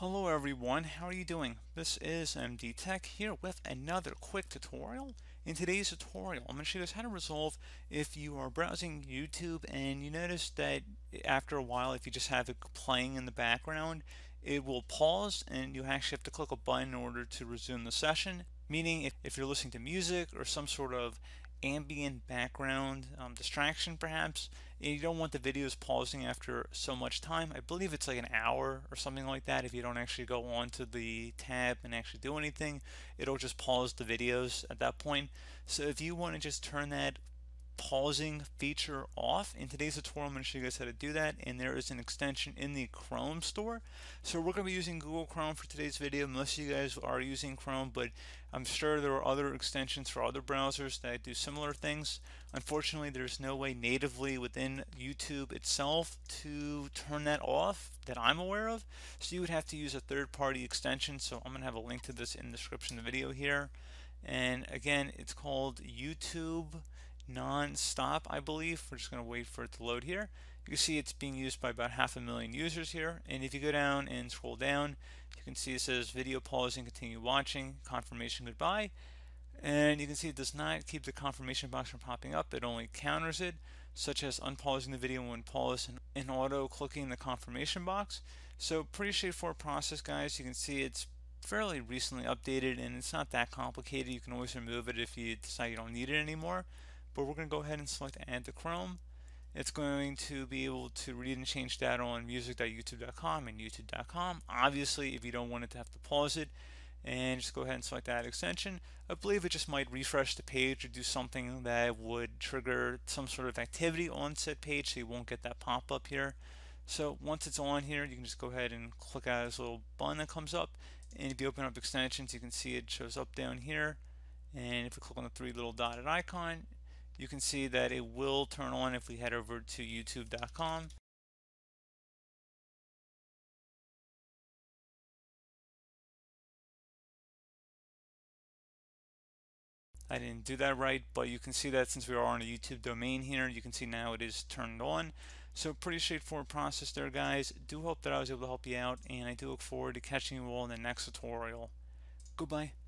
Hello everyone, how are you doing? This is MD Tech here with another quick tutorial. In today's tutorial, I'm going to show you how to resolve if you are browsing YouTube and you notice that after a while, if you just have it playing in the background, it will pause and you actually have to click a button in order to resume the session. Meaning if, if you're listening to music or some sort of ambient background um, distraction perhaps and you don't want the videos pausing after so much time I believe it's like an hour or something like that if you don't actually go on to the tab and actually do anything it'll just pause the videos at that point so if you want to just turn that pausing feature off. In today's tutorial, I'm going to show you guys how to do that, and there is an extension in the Chrome store. So we're going to be using Google Chrome for today's video, most of you guys are using Chrome, but I'm sure there are other extensions for other browsers that do similar things. Unfortunately, there's no way natively within YouTube itself to turn that off that I'm aware of, so you would have to use a third-party extension, so I'm going to have a link to this in the description of the video here. And again, it's called YouTube non-stop, I believe. We're just going to wait for it to load here. You can see it's being used by about half a million users here. And if you go down and scroll down, you can see it says video pause and continue watching, confirmation goodbye. And you can see it does not keep the confirmation box from popping up. It only counters it, such as unpausing the video when paused and, and auto-clicking the confirmation box. So pretty straightforward process, guys. You can see it's fairly recently updated and it's not that complicated. You can always remove it if you decide you don't need it anymore but we're going to go ahead and select add to Chrome. It's going to be able to read and change data on music.youtube.com and youtube.com. Obviously, if you don't want it to have to pause it, and just go ahead and select that extension. I believe it just might refresh the page or do something that would trigger some sort of activity on said page so you won't get that pop up here. So once it's on here, you can just go ahead and click out this little button that comes up. And if you open up extensions, you can see it shows up down here. And if we click on the three little dotted icon, you can see that it will turn on if we head over to youtube.com I didn't do that right, but you can see that since we are on a YouTube domain here, you can see now it is turned on. So pretty straightforward process there, guys. Do hope that I was able to help you out, and I do look forward to catching you all in the next tutorial. Goodbye.